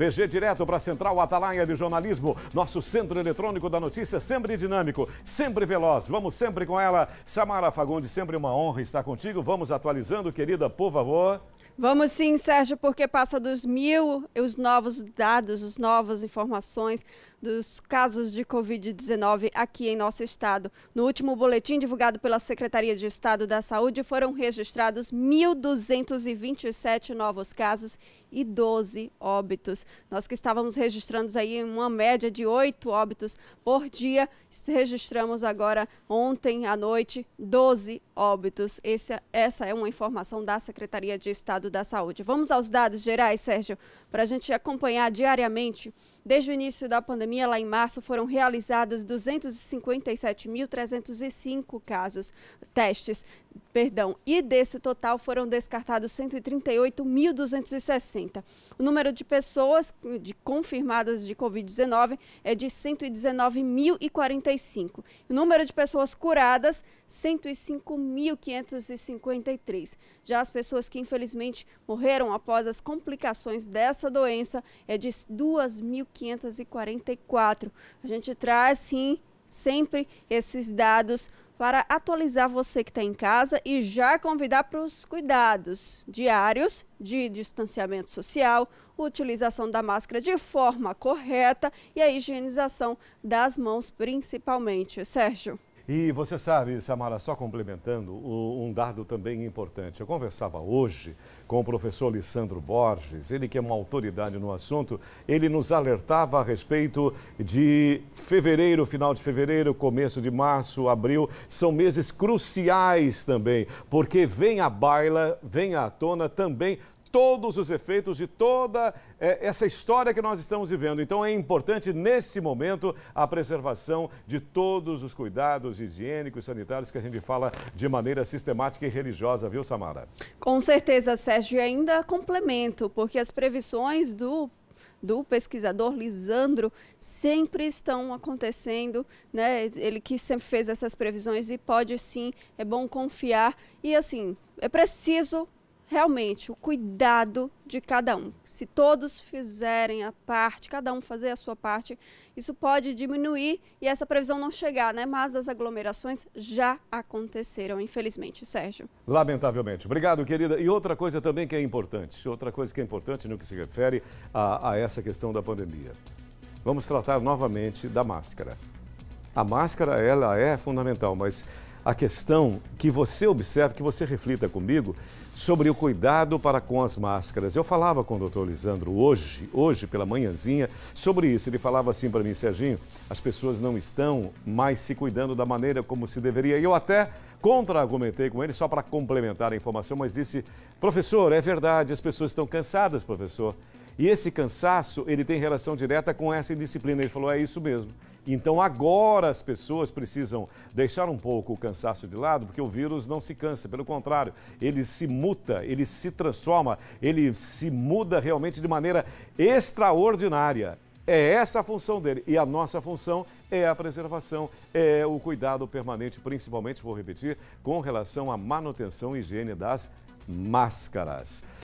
BG direto para a Central Atalaia de Jornalismo, nosso centro eletrônico da notícia, sempre dinâmico, sempre veloz. Vamos sempre com ela. Samara Fagundes, sempre uma honra estar contigo. Vamos atualizando, querida, por favor. Vamos sim, Sérgio, porque passa dos mil os novos dados, as novas informações dos casos de Covid-19 aqui em nosso estado. No último boletim divulgado pela Secretaria de Estado da Saúde, foram registrados 1.227 novos casos e 12 óbitos. Nós que estávamos registrando aí uma média de 8 óbitos por dia, registramos agora, ontem à noite, 12 óbitos. Esse, é, essa é uma informação da Secretaria de Estado da Saúde. Vamos aos dados gerais, Sérgio, para a gente acompanhar diariamente. Desde o início da pandemia, lá em março, foram realizados 257.305 casos, testes, perdão, e desse total foram descartados 138.260. O número de pessoas de confirmadas de Covid-19 é de 119.045. O número de pessoas curadas, 105.553. Já as pessoas que infelizmente morreram após as complicações dessa doença é de 2.544. A gente traz, sim, sempre esses dados para atualizar você que está em casa e já convidar para os cuidados diários de distanciamento social, utilização da máscara de forma correta e a higienização das mãos, principalmente. Sérgio. E você sabe, Samara, só complementando, um dado também importante. Eu conversava hoje com o professor Lissandro Borges, ele que é uma autoridade no assunto, ele nos alertava a respeito de fevereiro, final de fevereiro, começo de março, abril, são meses cruciais também, porque vem à baila, vem à tona também todos os efeitos de toda é, essa história que nós estamos vivendo. Então é importante, nesse momento, a preservação de todos os cuidados higiênicos, e sanitários que a gente fala de maneira sistemática e religiosa, viu, Samara? Com certeza, Sérgio. E ainda complemento, porque as previsões do do pesquisador Lisandro sempre estão acontecendo, né? Ele que sempre fez essas previsões e pode sim, é bom confiar e assim, é preciso realmente o cuidado de cada um. Se todos fizerem a parte, cada um fazer a sua parte, isso pode diminuir e essa previsão não chegar, né? Mas as aglomerações já aconteceram, infelizmente, Sérgio. Lamentavelmente. Obrigado, querida. E outra coisa também que é importante, outra coisa que é importante no que se refere a, a essa questão da pandemia. Vamos tratar novamente da máscara. A máscara, ela é fundamental, mas a questão que você observa, que você reflita comigo sobre o cuidado para com as máscaras. Eu falava com o doutor Lisandro hoje, hoje pela manhãzinha, sobre isso. Ele falava assim para mim, Serginho, as pessoas não estão mais se cuidando da maneira como se deveria. E eu até contra-argumentei com ele só para complementar a informação, mas disse, professor, é verdade, as pessoas estão cansadas, professor. E esse cansaço, ele tem relação direta com essa indisciplina. Ele falou, é isso mesmo. Então agora as pessoas precisam deixar um pouco o cansaço de lado, porque o vírus não se cansa, pelo contrário, ele se muta, ele se transforma, ele se muda realmente de maneira extraordinária. É essa a função dele. E a nossa função é a preservação, é o cuidado permanente, principalmente, vou repetir, com relação à manutenção e higiene das máscaras.